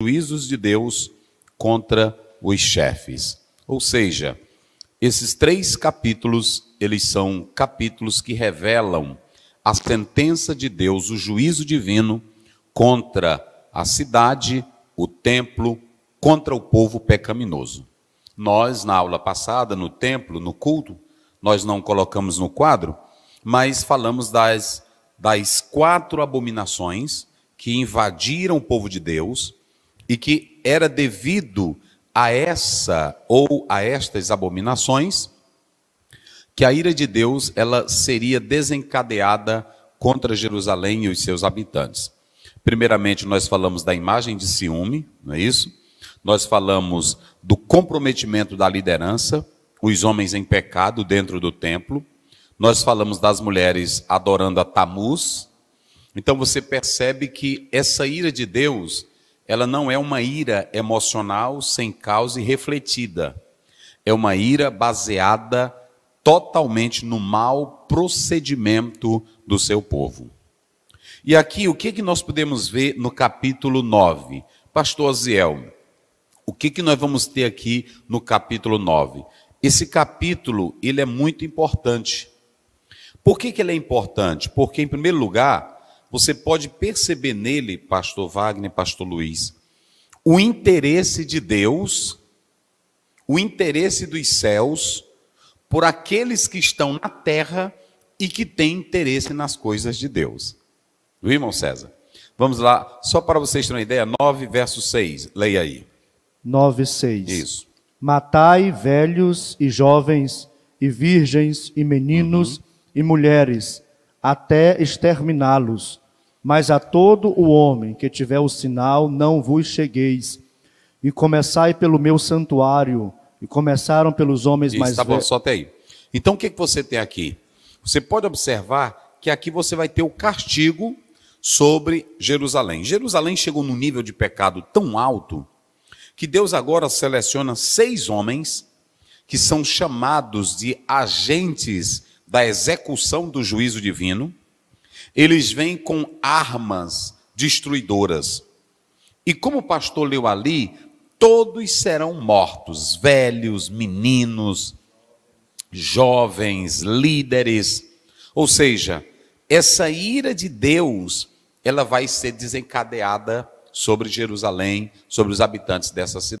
juízos de Deus contra os chefes. Ou seja, esses três capítulos, eles são capítulos que revelam a sentença de Deus, o juízo divino contra a cidade, o templo, contra o povo pecaminoso. Nós, na aula passada, no templo, no culto, nós não colocamos no quadro, mas falamos das, das quatro abominações que invadiram o povo de Deus e que era devido a essa ou a estas abominações que a ira de Deus ela seria desencadeada contra Jerusalém e os seus habitantes. Primeiramente, nós falamos da imagem de ciúme, não é isso? Nós falamos do comprometimento da liderança, os homens em pecado dentro do templo. Nós falamos das mulheres adorando a Tamuz. Então você percebe que essa ira de Deus, ela não é uma ira emocional sem causa e refletida. É uma ira baseada totalmente no mau procedimento do seu povo. E aqui, o que, que nós podemos ver no capítulo 9? Pastor Aziel, o que, que nós vamos ter aqui no capítulo 9? Esse capítulo, ele é muito importante. Por que, que ele é importante? Porque, em primeiro lugar, você pode perceber nele, pastor Wagner, pastor Luiz, o interesse de Deus, o interesse dos céus por aqueles que estão na terra e que têm interesse nas coisas de Deus. Viu, irmão César? Vamos lá, só para vocês terem uma ideia, 9 verso 6, leia aí. 9, 6. Isso. Matai velhos e jovens, e virgens, e meninos, uhum. e mulheres, até exterminá-los. Mas a todo o homem que tiver o sinal, não vos chegueis. E começai pelo meu santuário. E começaram pelos homens Isso, mais tá velhos. só até aí. Então o que, é que você tem aqui? Você pode observar que aqui você vai ter o castigo sobre Jerusalém. Jerusalém chegou num nível de pecado tão alto que Deus agora seleciona seis homens que são chamados de agentes da execução do juízo divino, eles vêm com armas destruidoras. E como o pastor leu ali, todos serão mortos: velhos, meninos, jovens, líderes. Ou seja, essa ira de Deus, ela vai ser desencadeada sobre Jerusalém, sobre os habitantes dessa cidade.